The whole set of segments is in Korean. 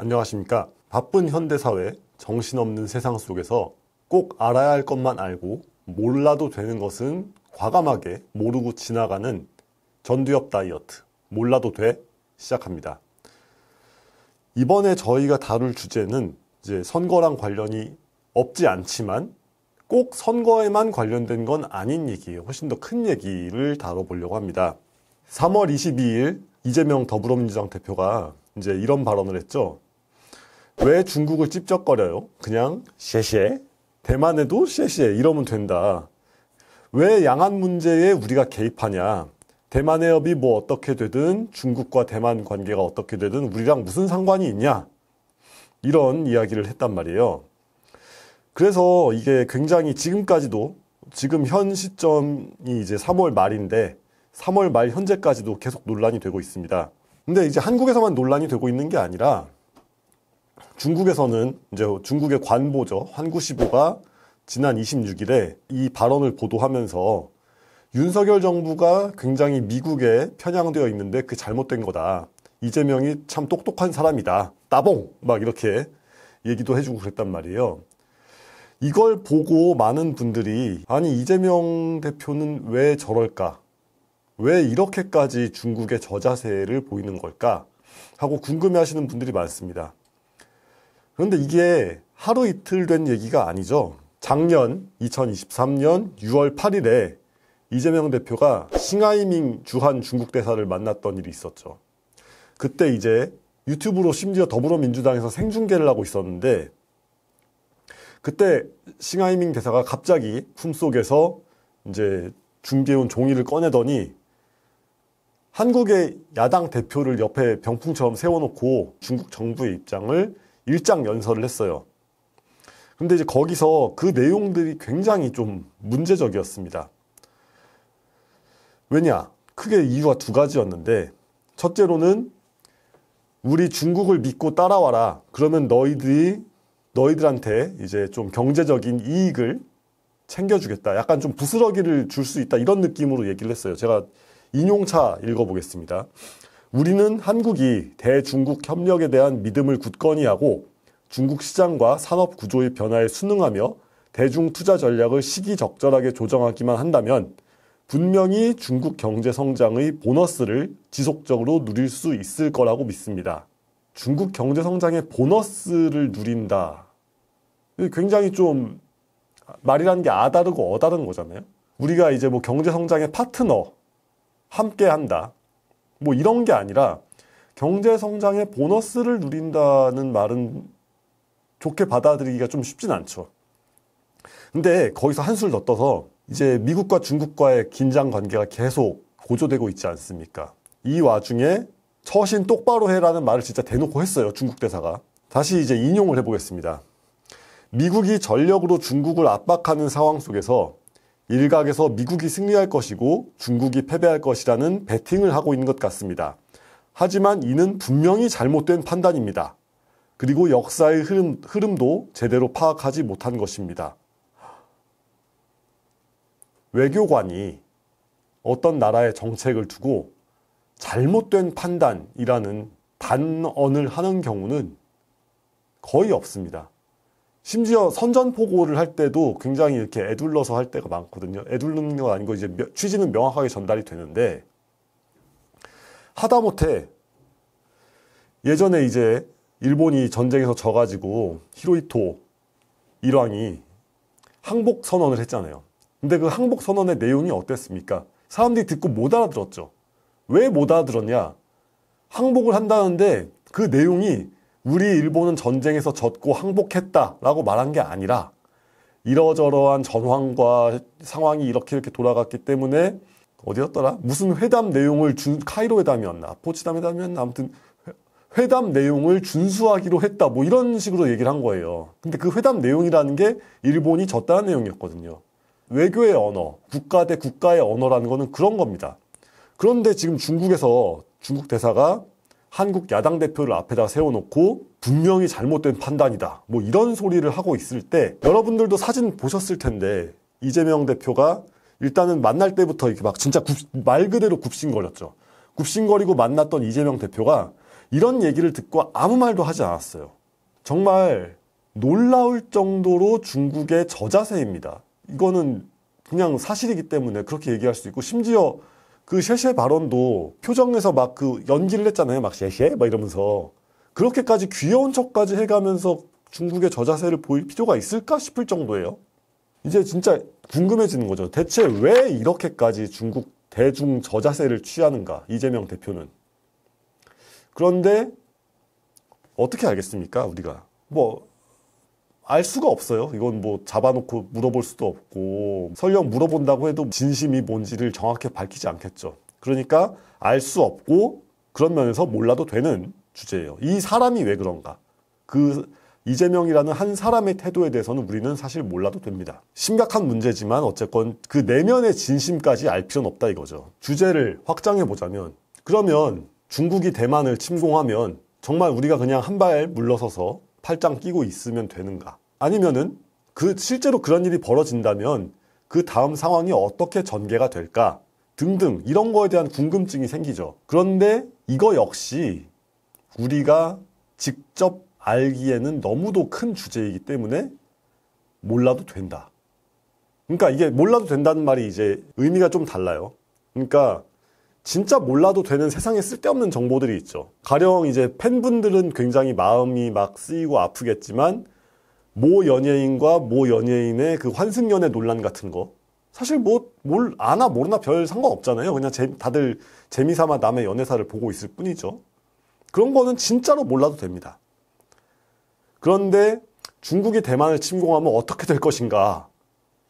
안녕하십니까. 바쁜 현대사회, 정신없는 세상 속에서 꼭 알아야 할 것만 알고 몰라도 되는 것은 과감하게 모르고 지나가는 전두엽 다이어트, 몰라도 돼 시작합니다. 이번에 저희가 다룰 주제는 이제 선거랑 관련이 없지 않지만 꼭 선거에만 관련된 건 아닌 얘기예요. 훨씬 더 큰 얘기를 다뤄보려고 합니다. 3월 22일 이재명 더불어민주당 대표가 이제 이런 발언을 했죠. 왜 중국을 찝적거려요? 그냥 셰셰 대만에도 셰셰 이러면 된다. 왜 양안 문제에 우리가 개입하냐? 대만 해협이 뭐 어떻게 되든 중국과 대만 관계가 어떻게 되든 우리랑 무슨 상관이 있냐? 이런 이야기를 했단 말이에요. 그래서 이게 굉장히 지금까지도 지금 현 시점이 이제 3월 말인데 3월 말 현재까지도 계속 논란이 되고 있습니다. 근데 이제 한국에서만 논란이 되고 있는 게 아니라 중국에서는 이제 중국의 관보죠. 환구시보가 지난 26일에 이 발언을 보도하면서 윤석열 정부가 굉장히 미국에 편향되어 있는데 그 잘못된 거다. 이재명이 참 똑똑한 사람이다. 따봉! 막 이렇게 얘기도 해주고 그랬단 말이에요. 이걸 보고 많은 분들이 아니 이재명 대표는 왜 저럴까? 왜 이렇게까지 중국의 저자세를 보이는 걸까? 하고 궁금해하시는 분들이 많습니다. 그런데 이게 하루 이틀 된 얘기가 아니죠. 작년 2023년 6월 8일에 이재명 대표가 싱하이밍 주한 중국 대사를 만났던 일이 있었죠. 그때 이제 유튜브로 심지어 더불어민주당에서 생중계를 하고 있었는데 그때 싱하이밍 대사가 갑자기 품속에서 이제 중계해온 종이를 꺼내더니 한국의 야당 대표를 옆에 병풍처럼 세워놓고 중국 정부의 입장을 일장 연설을 했어요. 근데 이제 거기서 그 내용들이 굉장히 좀 문제적이었습니다. 왜냐? 크게 이유가 두 가지였는데, 첫째로는 우리 중국을 믿고 따라와라. 그러면 너희들이, 너희들한테 이제 좀 경제적인 이익을 챙겨주겠다. 약간 좀 부스러기를 줄 수 있다. 이런 느낌으로 얘기를 했어요. 제가 인용차 읽어보겠습니다. 우리는 한국이 대중국 협력에 대한 믿음을 굳건히 하고 중국 시장과 산업 구조의 변화에 순응하며 대중 투자 전략을 시기적절하게 조정하기만 한다면 분명히 중국 경제 성장의 보너스를 지속적으로 누릴 수 있을 거라고 믿습니다. 중국 경제 성장의 보너스를 누린다. 굉장히 좀 말이라는 게 아다르고 어다른 거잖아요. 우리가 이제 뭐 경제 성장의 파트너 함께 한다. 뭐 이런 게 아니라 경제 성장의 보너스를 누린다는 말은 좋게 받아들이기가 좀 쉽진 않죠. 근데 거기서 한술 더 떠서 이제 미국과 중국과의 긴장 관계가 계속 고조되고 있지 않습니까? 이 와중에 처신 똑바로 해라는 말을 진짜 대놓고 했어요. 중국 대사가. 다시 이제 인용을 해보겠습니다. 미국이 전력으로 중국을 압박하는 상황 속에서 일각에서 미국이 승리할 것이고 중국이 패배할 것이라는 베팅을 하고 있는 것 같습니다. 하지만 이는 분명히 잘못된 판단입니다. 그리고 역사의 흐름, 흐름도 제대로 파악하지 못한 것입니다. 외교관이 어떤 나라의 정책을 두고 잘못된 판단이라는 단언을 하는 경우는 거의 없습니다. 심지어 선전 포고를 할 때도 굉장히 이렇게 애둘러서 할 때가 많거든요. 애둘러는건 아니고 이제 취지는 명확하게 전달이 되는데 하다못해 예전에 이제 일본이 전쟁에서 져가지고 히로이토 일왕이 항복 선언을 했잖아요. 근데 그 항복 선언의 내용이 어땠습니까? 사람들이 듣고 못 알아들었죠. 왜 못 알아들었냐? 항복을 한다는데 그 내용이 우리 일본은 전쟁에서 졌고 항복했다라고 말한 게 아니라 이러저러한 전황과 상황이 이렇게 이렇게 돌아갔기 때문에 어디였더라? 무슨 회담 내용을 준 카이로 회담이었나 포츠담 회담이었나 아무튼 회담 내용을 준수하기로 했다 뭐 이런 식으로 얘기를 한 거예요. 근데 그 회담 내용이라는 게 일본이 졌다는 내용이었거든요. 외교의 언어, 국가 대 국가의 언어라는 거는 그런 겁니다. 그런데 지금 중국에서 중국 대사가 한국 야당 대표를 앞에다 세워놓고 분명히 잘못된 판단이다 뭐 이런 소리를 하고 있을 때 여러분들도 사진 보셨을 텐데 이재명 대표가 일단은 만날 때부터 이렇게 막 진짜 굽, 말 그대로 굽신거렸죠 굽신거리고 만났던 이재명 대표가 이런 얘기를 듣고 아무 말도 하지 않았어요 정말 놀라울 정도로 중국의 저자세입니다 이거는 그냥 사실이기 때문에 그렇게 얘기할 수 있고 심지어 그 셰셰 발언도 표정에서 막 그 연기를 했잖아요. 막 셰셰 막 이러면서 그렇게까지 귀여운 척까지 해가면서 중국의 저자세를 보일 필요가 있을까 싶을 정도예요. 이제 진짜 궁금해지는 거죠. 대체 왜 이렇게까지 중국 대중 저자세를 취하는가 이재명 대표는. 그런데 어떻게 알겠습니까 우리가 뭐알 수가 없어요. 이건 뭐 잡아놓고 물어볼 수도 없고 설령 물어본다고 해도 진심이 뭔지를 정확히 밝히지 않겠죠. 그러니까 알 수 없고 그런 면에서 몰라도 되는 주제예요. 이 사람이 왜 그런가? 그 이재명이라는 한 사람의 태도에 대해서는 우리는 사실 몰라도 됩니다. 심각한 문제지만 어쨌건 그 내면의 진심까지 알 필요는 없다 이거죠. 주제를 확장해 보자면 그러면 중국이 대만을 침공하면 정말 우리가 그냥 한 발 물러서서 팔짱 끼고 있으면 되는가? 아니면은 그 실제로 그런 일이 벌어진다면 그 다음 상황이 어떻게 전개가 될까? 등등 이런 거에 대한 궁금증이 생기죠. 그런데 이거 역시 우리가 직접 알기에는 너무도 큰 주제이기 때문에 몰라도 된다. 그러니까 이게 몰라도 된다는 말이 이제 의미가 좀 달라요. 그러니까 진짜 몰라도 되는 세상에 쓸데없는 정보들이 있죠. 가령 이제 팬분들은 굉장히 마음이 막 쓰이고 아프겠지만 모 연예인과 모 연예인의 그 환승연애 논란 같은 거 사실 뭐 뭘 아나 모르나 별 상관없잖아요. 그냥 제, 다들 재미삼아 남의 연애사를 보고 있을 뿐이죠. 그런 거는 진짜로 몰라도 됩니다. 그런데 중국이 대만을 침공하면 어떻게 될 것인가?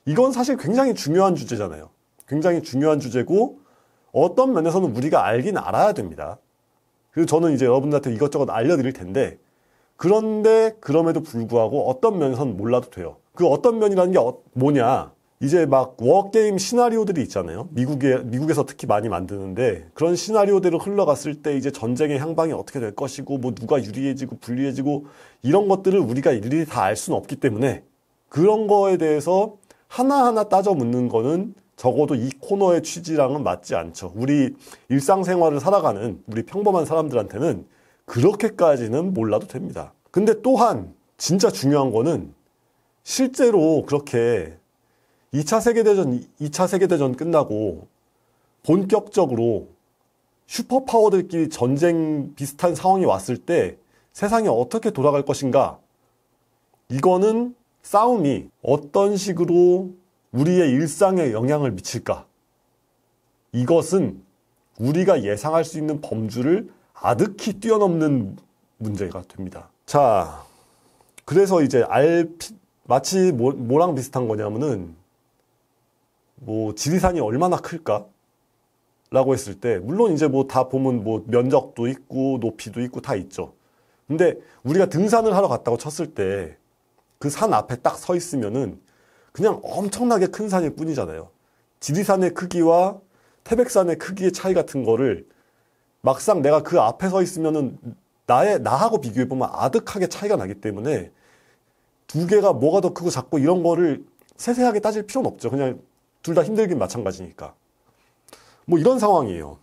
이건 사실 굉장히 중요한 주제잖아요. 굉장히 중요한 주제고 어떤 면에서는 우리가 알긴 알아야 됩니다. 그래서 저는 이제 여러분들한테 이것저것 알려드릴 텐데 그런데 그럼에도 불구하고 어떤 면에서는 몰라도 돼요. 그 어떤 면이라는 게 어, 뭐냐? 이제 막 워게임 시나리오들이 있잖아요. 미국에, 미국에서 특히 많이 만드는데 그런 시나리오대로 흘러갔을 때 이제 전쟁의 향방이 어떻게 될 것이고 뭐 누가 유리해지고 불리해지고 이런 것들을 우리가 일일이 다 알 수는 없기 때문에 그런 거에 대해서 하나하나 따져 묻는 거는 적어도 이 코너의 취지랑은 맞지 않죠. 우리 일상생활을 살아가는 우리 평범한 사람들한테는 그렇게까지는 몰라도 됩니다. 근데 또한 진짜 중요한 거는 실제로 그렇게 2차 세계대전, 2차 세계대전 끝나고 본격적으로 슈퍼파워들끼리 전쟁 비슷한 상황이 왔을 때 세상이 어떻게 돌아갈 것인가? 이거는 싸움이 어떤 식으로 우리의 일상에 영향을 미칠까? 이것은 우리가 예상할 수 있는 범주를 아득히 뛰어넘는 문제가 됩니다. 자, 그래서 이제 알 마치 뭐, 뭐랑 비슷한 거냐면은 뭐 지리산이 얼마나 클까? 라고 했을 때 물론 이제 뭐 다 보면 뭐 면적도 있고 높이도 있고 다 있죠. 근데 우리가 등산을 하러 갔다고 쳤을 때 그 산 앞에 딱 서 있으면은 그냥 엄청나게 큰 산일 뿐이잖아요. 지리산의 크기와 태백산의 크기의 차이 같은 거를 막상 내가 그 앞에 서 있으면은 나의 나하고 비교해 보면 아득하게 차이가 나기 때문에 두 개가 뭐가 더 크고 작고 이런 거를 세세하게 따질 필요는 없죠. 그냥 둘 다 힘들긴 마찬가지니까. 뭐 이런 상황이에요.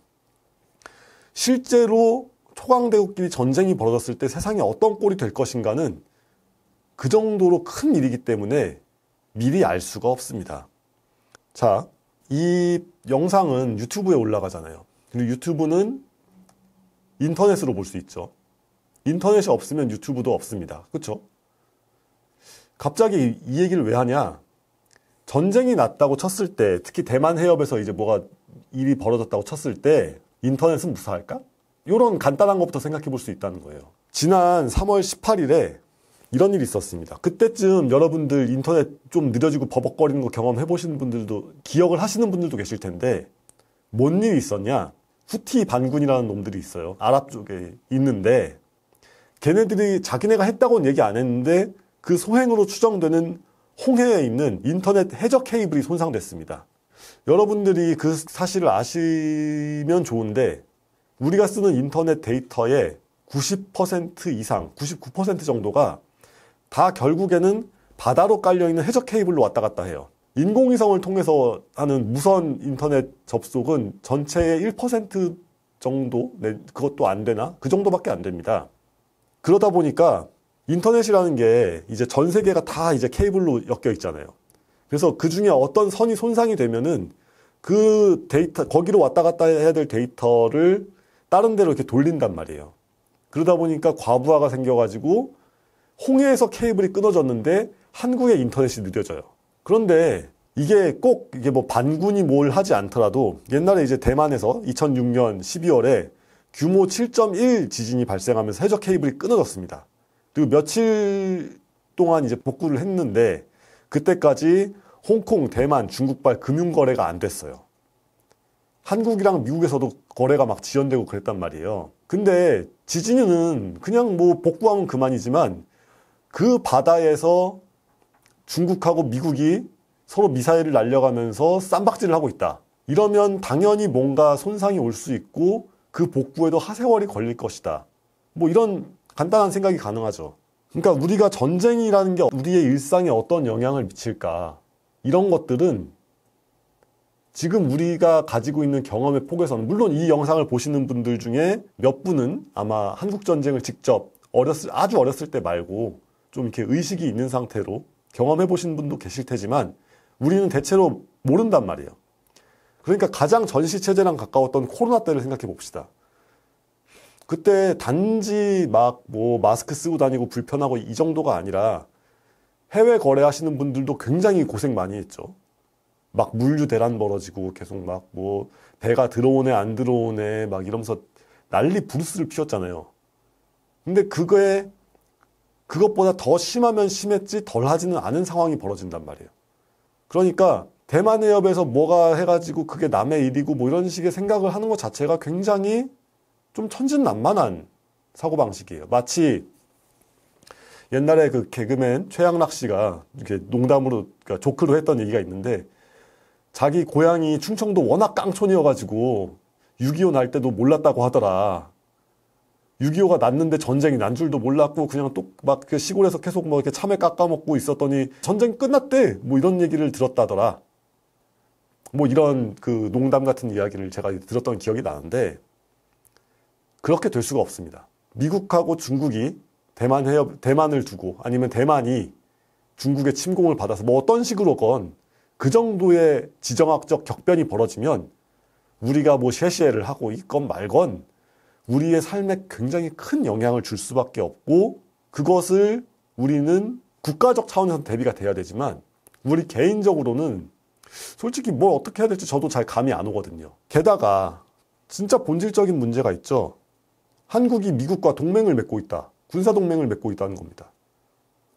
실제로 초강대국끼리 전쟁이 벌어졌을 때 세상이 어떤 꼴이 될 것인가는 그 정도로 큰 일이기 때문에 미리 알 수가 없습니다. 자, 이 영상은 유튜브에 올라가잖아요. 그리고 유튜브는 인터넷으로 볼 수 있죠. 인터넷이 없으면 유튜브도 없습니다. 그쵸 갑자기 이 얘기를 왜 하냐? 전쟁이 났다고 쳤을 때, 특히 대만 해협에서 이제 뭐가 일이 벌어졌다고 쳤을 때 인터넷은 무사할까? 이런 간단한 것부터 생각해 볼 수 있다는 거예요. 지난 3월 18일에 이런 일이 있었습니다. 그때쯤 여러분들 인터넷 좀 느려지고 버벅거리는 거 경험해보시는 분들도 기억을 하시는 분들도 계실 텐데 뭔 일이 있었냐? 후티 반군이라는 놈들이 있어요. 아랍 쪽에 있는데 걔네들이 자기네가 했다고는 얘기 안 했는데 그 소행으로 추정되는 홍해에 있는 인터넷 해적 케이블이 손상됐습니다. 여러분들이 그 사실을 아시면 좋은데 우리가 쓰는 인터넷 데이터의 90% 이상, 99% 정도가 다 결국에는 바다로 깔려있는 해적 케이블로 왔다 갔다 해요. 인공위성을 통해서 하는 무선 인터넷 접속은 전체의 1% 정도? 네, 그것도 안 되나? 그 정도밖에 안 됩니다. 그러다 보니까 인터넷이라는 게 이제 전 세계가 다 이제 케이블로 엮여 있잖아요. 그래서 그 중에 어떤 선이 손상이 되면은 그 데이터, 거기로 왔다 갔다 해야 될 데이터를 다른 데로 이렇게 돌린단 말이에요. 그러다 보니까 과부하가 생겨가지고 홍해에서 케이블이 끊어졌는데 한국의 인터넷이 느려져요. 그런데 이게 꼭 이게 뭐 반군이 뭘 하지 않더라도 옛날에 이제 대만에서 2006년 12월에 규모 7.1 지진이 발생하면서 해저 케이블이 끊어졌습니다. 그리고 며칠 동안 이제 복구를 했는데 그때까지 홍콩, 대만, 중국발 금융 거래가 안 됐어요. 한국이랑 미국에서도 거래가 막 지연되고 그랬단 말이에요. 근데 지진는 그냥 뭐 복구하면 그만이지만 그 바다에서 중국하고 미국이 서로 미사일을 날려가면서 쌈박질을 하고 있다. 이러면 당연히 뭔가 손상이 올 수 있고 그 복구에도 하세월이 걸릴 것이다. 뭐 이런 간단한 생각이 가능하죠. 그러니까 우리가 전쟁이라는 게 우리의 일상에 어떤 영향을 미칠까. 이런 것들은 지금 우리가 가지고 있는 경험의 폭에서는 물론 이 영상을 보시는 분들 중에 몇 분은 아마 한국 전쟁을 직접 어렸을 아주 어렸을 때 말고 좀 이렇게 의식이 있는 상태로 경험해 보신 분도 계실 테지만 우리는 대체로 모른단 말이에요. 그러니까 가장 전시체제랑 가까웠던 코로나 때를 생각해 봅시다. 그때 단지 막 뭐 마스크 쓰고 다니고 불편하고 이 정도가 아니라 해외 거래하시는 분들도 굉장히 고생 많이 했죠. 막 물류 대란 벌어지고 계속 막 뭐 배가 들어오네 안 들어오네 막 이러면서 난리 부르스를 피웠잖아요. 근데 그거에 그것보다 더 심하면 심했지 덜 하지는 않은 상황이 벌어진단 말이에요. 그러니까 대만 해협에서 뭐가 해가지고 그게 남의 일이고 뭐 이런 식의 생각을 하는 것 자체가 굉장히 좀 천진난만한 사고방식이에요. 마치 옛날에 그 개그맨 최양락 씨가 이렇게 농담으로 그러니까 조크로 했던 얘기가 있는데 자기 고향이 충청도 워낙 깡촌이어가지고 6.25 날 때도 몰랐다고 하더라. 6.25가 났는데 전쟁이 난 줄도 몰랐고 그냥 또막그 시골에서 계속 뭐 이렇게 참외 깎아먹고 있었더니 전쟁 끝났대 뭐 이런 얘기를 들었다더라 뭐 이런 그 농담 같은 이야기를 제가 들었던 기억이 나는데 그렇게 될 수가 없습니다 미국하고 중국이 대만 해협 대만을 두고 아니면 대만이 중국의 침공을 받아서 뭐 어떤 식으로건 그 정도의 지정학적 격변이 벌어지면 우리가 뭐 쉐쉐를 하고 있건 말건 우리의 삶에 굉장히 큰 영향을 줄 수밖에 없고 그것을 우리는 국가적 차원에서 대비가 돼야 되지만 우리 개인적으로는 솔직히 뭘 어떻게 해야 될지 저도 잘 감이 안 오거든요. 게다가 진짜 본질적인 문제가 있죠. 한국이 미국과 동맹을 맺고 있다. 군사 동맹을 맺고 있다는 겁니다.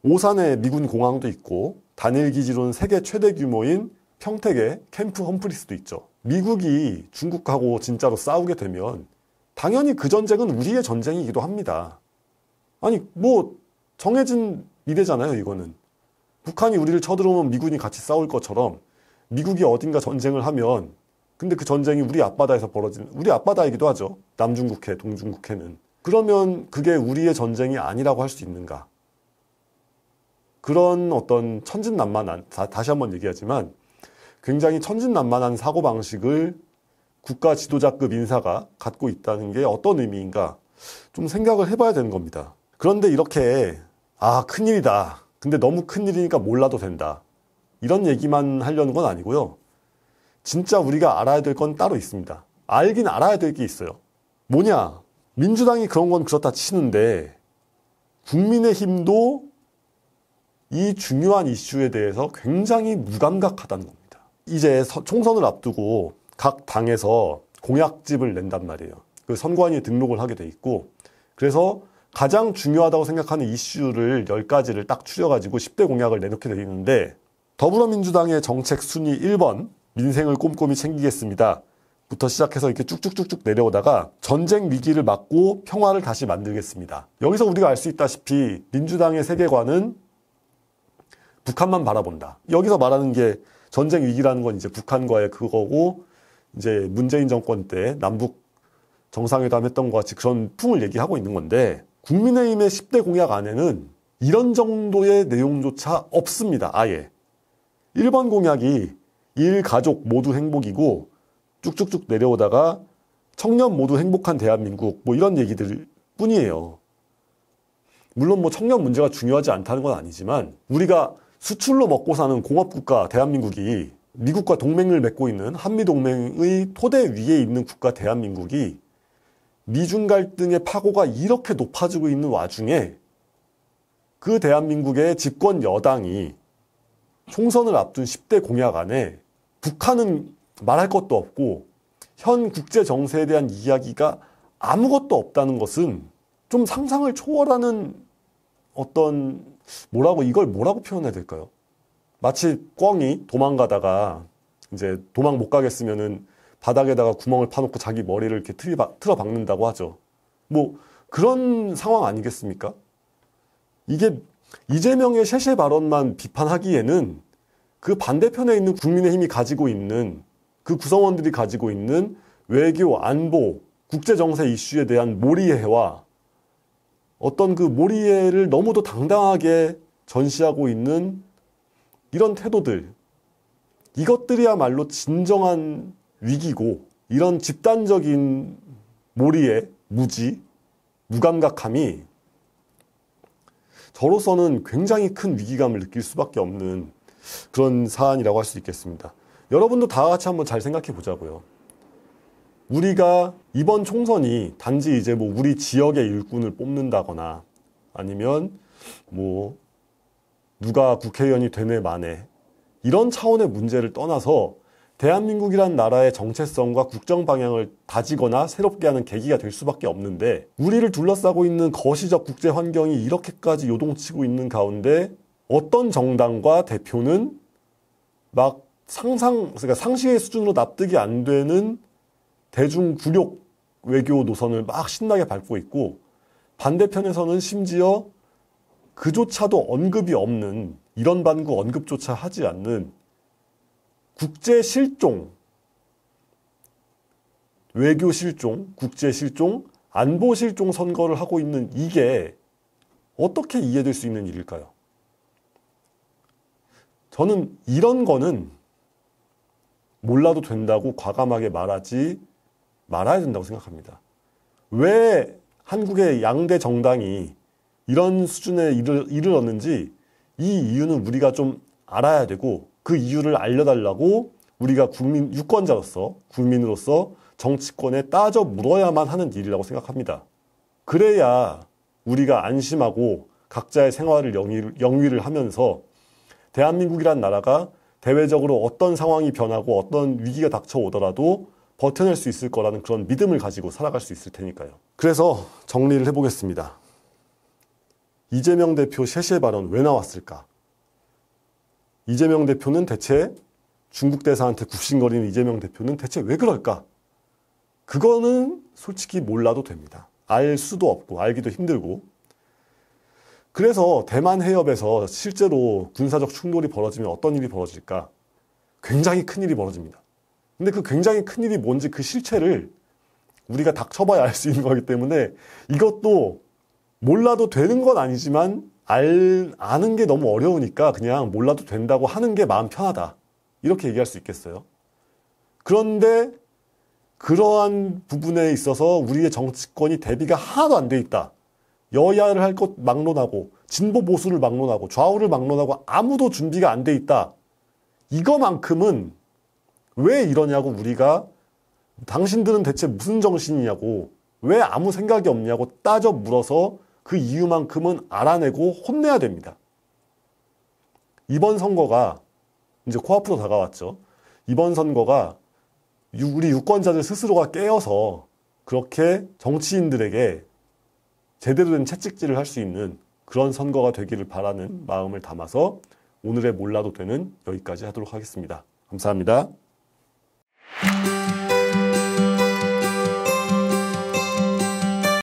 오산에 미군 공항도 있고 단일 기지로는 세계 최대 규모인 평택의 캠프 험프리스도 있죠. 미국이 중국하고 진짜로 싸우게 되면 당연히 그 전쟁은 우리의 전쟁이기도 합니다. 아니, 뭐, 정해진 미래잖아요, 이거는. 북한이 우리를 쳐들어오면 미군이 같이 싸울 것처럼 미국이 어딘가 전쟁을 하면 근데 그 전쟁이 우리 앞바다에서 벌어지는 우리 앞바다이기도 하죠. 남중국해, 동중국해는. 그러면 그게 우리의 전쟁이 아니라고 할 수 있는가? 그런 어떤 천진난만한 다, 다시 한번 얘기하지만 굉장히 천진난만한 사고방식을 국가 지도자급 인사가 갖고 있다는 게 어떤 의미인가 좀 생각을 해봐야 되는 겁니다. 그런데 이렇게 아 큰일이다. 근데 너무 큰일이니까 몰라도 된다. 이런 얘기만 하려는 건 아니고요. 진짜 우리가 알아야 될 건 따로 있습니다. 알긴 알아야 될 게 있어요. 뭐냐? 민주당이 그런 건 그렇다 치는데 국민의힘도 이 중요한 이슈에 대해서 굉장히 무감각하다는 겁니다. 이제 총선을 앞두고 각 당에서 공약집을 낸단 말이에요. 그 선관위 에 등록을 하게 돼 있고 그래서 가장 중요하다고 생각하는 이슈를 10가지를 딱 추려가지고 10대 공약을 내놓게 돼 있는데 더불어민주당의 정책 순위 1번 민생을 꼼꼼히 챙기겠습니다. 부터 시작해서 이렇게 쭉쭉쭉쭉 내려오다가 전쟁 위기를 막고 평화를 다시 만들겠습니다. 여기서 우리가 알 수 있다시피 민주당의 세계관은 북한만 바라본다. 여기서 말하는 게 전쟁 위기라는 건 이제 북한과의 그거고 이제 문재인 정권 때 남북 정상회담 했던 것 같이 그런 풍을 얘기하고 있는 건데 국민의힘의 10대 공약 안에는 이런 정도의 내용조차 없습니다. 아예. 1번 공약이 일, 가족 모두 행복이고 쭉쭉쭉 내려오다가 청년 모두 행복한 대한민국 뭐 이런 얘기들 뿐이에요. 물론 뭐 청년 문제가 중요하지 않다는 건 아니지만 우리가 수출로 먹고 사는 공업국가 대한민국이 미국과 동맹을 맺고 있는 한미동맹의 토대 위에 있는 국가 대한민국이 미중 갈등의 파고가 이렇게 높아지고 있는 와중에 그 대한민국의 집권 여당이 총선을 앞둔 10대 공약 안에 북한은 말할 것도 없고 현 국제 정세에 대한 이야기가 아무것도 없다는 것은 좀 상상을 초월하는 어떤 뭐라고 이걸 뭐라고 표현해야 될까요? 마치 꿩이 도망가다가 이제 도망 못 가겠으면은 바닥에다가 구멍을 파놓고 자기 머리를 이렇게 틀어 박는다고 하죠. 뭐 그런 상황 아니겠습니까? 이게 이재명의 셰셰 발언만 비판하기에는 그 반대편에 있는 국민의힘이 가지고 있는 그 구성원들이 가지고 있는 외교, 안보, 국제정세 이슈에 대한 몰이해와 어떤 그 몰이해를 너무도 당당하게 전시하고 있는 이런 태도들, 이것들이야말로 진정한 위기고, 이런 집단적인 몰이의 무지, 무감각함이 저로서는 굉장히 큰 위기감을 느낄 수밖에 없는 그런 사안이라고 할 수 있겠습니다. 여러분도 다 같이 한번 잘 생각해 보자고요. 우리가 이번 총선이 단지 이제 뭐 우리 지역의 일꾼을 뽑는다거나 아니면 뭐 누가 국회의원이 되네 마네 이런 차원의 문제를 떠나서 대한민국이란 나라의 정체성과 국정 방향을 다지거나 새롭게 하는 계기가 될 수밖에 없는데 우리를 둘러싸고 있는 거시적 국제 환경이 이렇게까지 요동치고 있는 가운데 어떤 정당과 대표는 막 상상 그러니까 상식의 수준으로 납득이 안 되는 대중 굴욕 외교 노선을 막 신나게 밟고 있고 반대편에서는 심지어 그조차도 언급이 없는 이런 반구 언급조차 하지 않는 국제 실종, 외교 실종, 국제 실종, 안보 실종 선거를 하고 있는 이게 어떻게 이해될 수 있는 일일까요? 저는 이런 거는 몰라도 된다고 과감하게 말하지 말아야 된다고 생각합니다. 왜 한국의 양대 정당이 이런 수준의 일을, 일 얻는지 이 이유는 우리가 좀 알아야 되고 그 이유를 알려달라고 우리가 국민 유권자로서 국민으로서 정치권에 따져 물어야만 하는 일이라고 생각합니다. 그래야 우리가 안심하고 각자의 생활을 영위, 를 하면서 대한민국이란 나라가 대외적으로 어떤 상황이 변하고 어떤 위기가 닥쳐오더라도 버텨낼 수 있을 거라는 그런 믿음을 가지고 살아갈 수 있을 테니까요. 그래서 정리를 해보겠습니다. 이재명 대표 셰시의 발언 왜 나왔을까? 이재명 대표는 대체 중국 대사한테 굽신거리는 이재명 대표는 대체 왜 그럴까? 그거는 솔직히 몰라도 됩니다. 알 수도 없고 알기도 힘들고. 그래서 대만 해협에서 실제로 군사적 충돌이 벌어지면 어떤 일이 벌어질까? 굉장히 큰 일이 벌어집니다. 근데 그 굉장히 큰 일이 뭔지 그 실체를 우리가 닥쳐봐야 알 수 있는 거기 때문에 이것도 몰라도 되는 건 아니지만 알, 아는 게 너무 어려우니까 그냥 몰라도 된다고 하는 게 마음 편하다. 이렇게 얘기할 수 있겠어요. 그런데 그러한 부분에 있어서 우리의 정치권이 대비가 하나도 안 돼 있다. 여야를 할 것 막론하고 진보 보수를 막론하고 좌우를 막론하고 아무도 준비가 안 돼 있다. 이거만큼은 왜 이러냐고 우리가 당신들은 대체 무슨 정신이냐고 왜 아무 생각이 없냐고 따져 물어서 그 이유만큼은 알아내고 혼내야 됩니다. 이번 선거가 이제 코앞으로 다가왔죠. 이번 선거가 우리 유권자들 스스로가 깨어서 그렇게 정치인들에게 제대로 된 채찍질을 할 수 있는 그런 선거가 되기를 바라는 마음을 담아서 오늘의 몰라도 되는 여기까지 하도록 하겠습니다. 감사합니다.